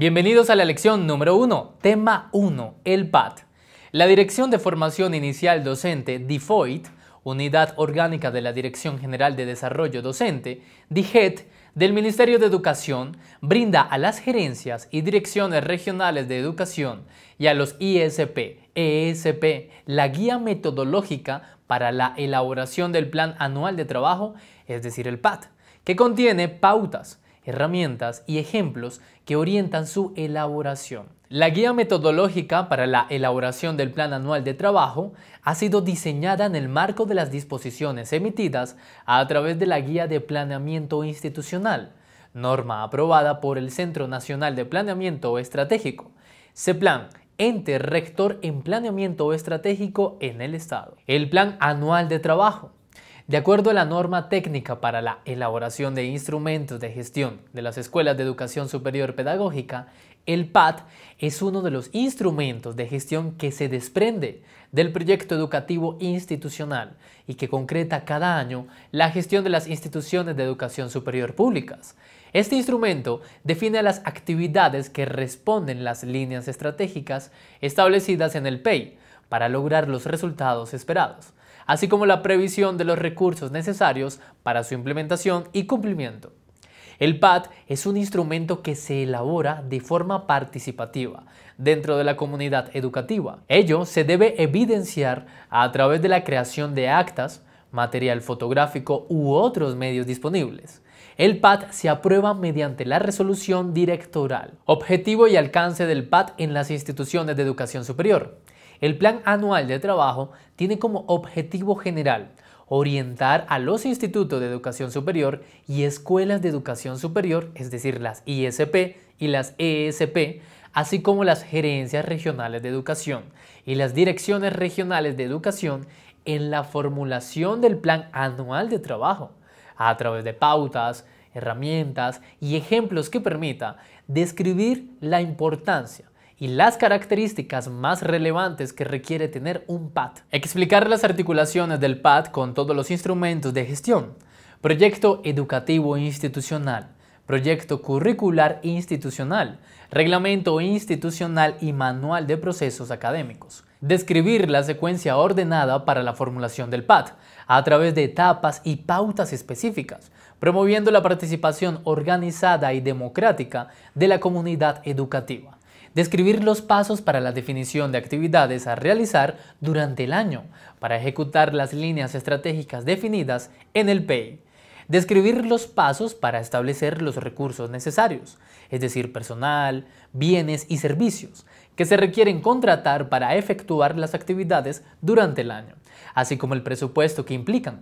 Bienvenidos a la lección número 1, tema 1, el PAT. La Dirección de Formación Inicial Docente, DIFOID, Unidad Orgánica de la Dirección General de Desarrollo Docente, DIGET, del Ministerio de Educación, brinda a las gerencias y direcciones regionales de educación y a los ISP, ESP, la guía metodológica para la elaboración del Plan Anual de Trabajo, es decir, el PAT, que contiene pautas herramientas y ejemplos que orientan su elaboración. La guía metodológica para la elaboración del Plan Anual de Trabajo ha sido diseñada en el marco de las disposiciones emitidas a través de la Guía de Planeamiento Institucional, norma aprobada por el Centro Nacional de Planeamiento Estratégico, plan ente rector en planeamiento estratégico en el Estado. El Plan Anual de Trabajo de acuerdo a la norma técnica para la elaboración de instrumentos de gestión de las escuelas de educación superior pedagógica, el PAT es uno de los instrumentos de gestión que se desprende del proyecto educativo institucional y que concreta cada año la gestión de las instituciones de educación superior públicas. Este instrumento define las actividades que responden las líneas estratégicas establecidas en el PEI para lograr los resultados esperados así como la previsión de los recursos necesarios para su implementación y cumplimiento. El PAT es un instrumento que se elabora de forma participativa dentro de la comunidad educativa. Ello se debe evidenciar a través de la creación de actas, material fotográfico u otros medios disponibles. El PAT se aprueba mediante la resolución directoral. Objetivo y alcance del PAT en las instituciones de educación superior. El Plan Anual de Trabajo tiene como objetivo general orientar a los institutos de educación superior y escuelas de educación superior, es decir, las ISP y las ESP, así como las gerencias regionales de educación y las direcciones regionales de educación en la formulación del plan anual de trabajo, a través de pautas, herramientas y ejemplos que permita describir la importancia y las características más relevantes que requiere tener un pad. Explicar las articulaciones del pad con todos los instrumentos de gestión. Proyecto educativo institucional proyecto curricular institucional, reglamento institucional y manual de procesos académicos. Describir la secuencia ordenada para la formulación del PAD a través de etapas y pautas específicas, promoviendo la participación organizada y democrática de la comunidad educativa describir los pasos para la definición de actividades a realizar durante el año para ejecutar las líneas estratégicas definidas en el PEI, describir los pasos para establecer los recursos necesarios, es decir, personal, bienes y servicios que se requieren contratar para efectuar las actividades durante el año, así como el presupuesto que implican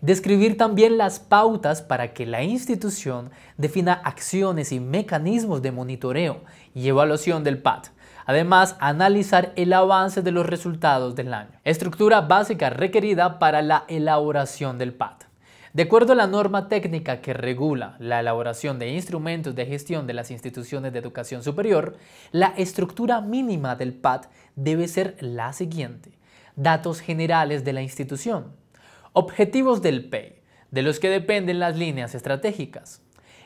describir también las pautas para que la institución defina acciones y mecanismos de monitoreo y evaluación del PAT. Además, analizar el avance de los resultados del año. Estructura básica requerida para la elaboración del PAT. De acuerdo a la norma técnica que regula la elaboración de instrumentos de gestión de las instituciones de educación superior, la estructura mínima del PAT debe ser la siguiente. Datos generales de la institución Objetivos del PEI, de los que dependen las líneas estratégicas.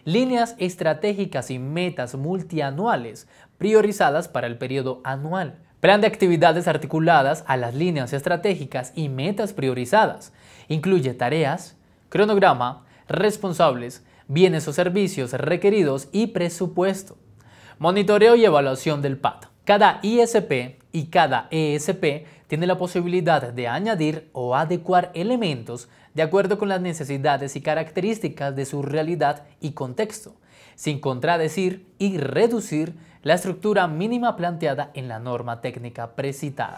Líneas estratégicas y metas multianuales priorizadas para el periodo anual. Plan de actividades articuladas a las líneas estratégicas y metas priorizadas. Incluye tareas, cronograma, responsables, bienes o servicios requeridos y presupuesto. Monitoreo y evaluación del PAT. Cada ISP y cada ESP tiene la posibilidad de añadir o adecuar elementos de acuerdo con las necesidades y características de su realidad y contexto, sin contradecir y reducir la estructura mínima planteada en la norma técnica precitada.